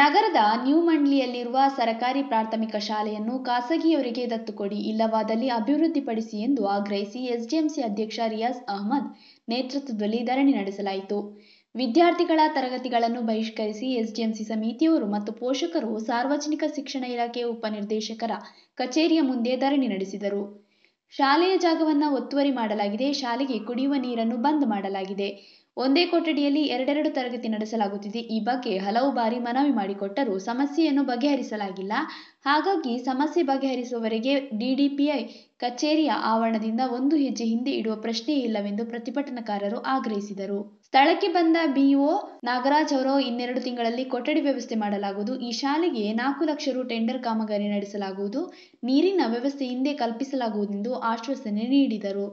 ನಗರದ ನ್ಯೂ ಮಂಡ್ಲಿಯಲ್ಲಿರುವ ಸರಕಾರಿ ಪ್ರಾಥಮಿಕ ಶಾಲೆಯನ್ನು ಖಾಸಗಿಯವರಿಗೆ ದತ್ತುಕೊಡಿ ಇಲ್ಲವಾದಲ್ಲಿ ಅಭಿವೃದ್ಧಿಪಡಿಸಿ ಎಂದು ಆಗ್ರಹಿಸಿ ಎಸ್ಡಿಎಂಸಿ ಅಧ್ಯಕ್ಷ ರಿಯಾಜ್ ಅಹಮದ್ ನೇತೃತ್ವದಲ್ಲಿ ಧರಣಿ ನಡೆಸಲಾಯಿತು ವಿದ್ಯಾರ್ಥಿಗಳ ತರಗತಿಗಳನ್ನು ಬಹಿಷ್ಕರಿಸಿ ಎಸ್ಡಿಎಂಸಿ ಸಮಿತಿಯವರು ಮತ್ತು ಪೋಷಕರು ಸಾರ್ವಜನಿಕ ಶಿಕ್ಷಣ ಇಲಾಖೆ ಉಪನಿರ್ದೇಶಕರ ಕಚೇರಿಯ ಮುಂದೆ ಧರಣಿ ನಡೆಸಿದರು ಶಾಲೆಯ ಜಾಗವನ್ನು ಒತ್ತುವರಿ ಮಾಡಲಾಗಿದೆ ಶಾಲೆಗೆ ಕುಡಿಯುವ ನೀರನ್ನು ಬಂದ್ ಮಾಡಲಾಗಿದೆ ಒಂದೇ ಕೊಠಡಿಯಲ್ಲಿ ಎರಡೆರಡು ತರಗತಿ ನಡೆಸಲಾಗುತ್ತಿದೆ ಈ ಬಗ್ಗೆ ಹಲವು ಬಾರಿ ಮನವಿ ಮಾಡಿಕೊಟ್ಟರೂ ಸಮಸ್ಯೆಯನ್ನು ಬಗೆಹರಿಸಲಾಗಿಲ್ಲ ಹಾಗಾಗಿ ಸಮಸ್ಯೆ ಬಗೆಹರಿಸುವವರೆಗೆ ಡಿಡಿಪಿಐ ಕಚೇರಿಯ ಆವರಣದಿಂದ ಒಂದು ಹೆಜ್ಜೆ ಹಿಂದೆ ಇಡುವ ಪ್ರಶ್ನೆಯೇ ಇಲ್ಲವೆಂದು ಪ್ರತಿಭಟನಾಕಾರರು ಆಗ್ರಹಿಸಿದರು ಸ್ಥಳಕ್ಕೆ ಬಂದ ಬಿಇಒ ನಾಗರಾಜ್ ಅವರು ಇನ್ನೆರಡು ತಿಂಗಳಲ್ಲಿ ಕೊಠಡಿ ವ್ಯವಸ್ಥೆ ಮಾಡಲಾಗುವುದು ಈ ಶಾಲೆಗೆ ನಾಲ್ಕು ಲಕ್ಷ ರು ಟೆಂಡರ್ ಕಾಮಗಾರಿ ನಡೆಸಲಾಗುವುದು ನೀರಿನ ವ್ಯವಸ್ಥೆ ಹಿಂದೆ ಕಲ್ಪಿಸಲಾಗುವುದೆಂದು ಆಶ್ವಾಸನೆ ನೀಡಿದರು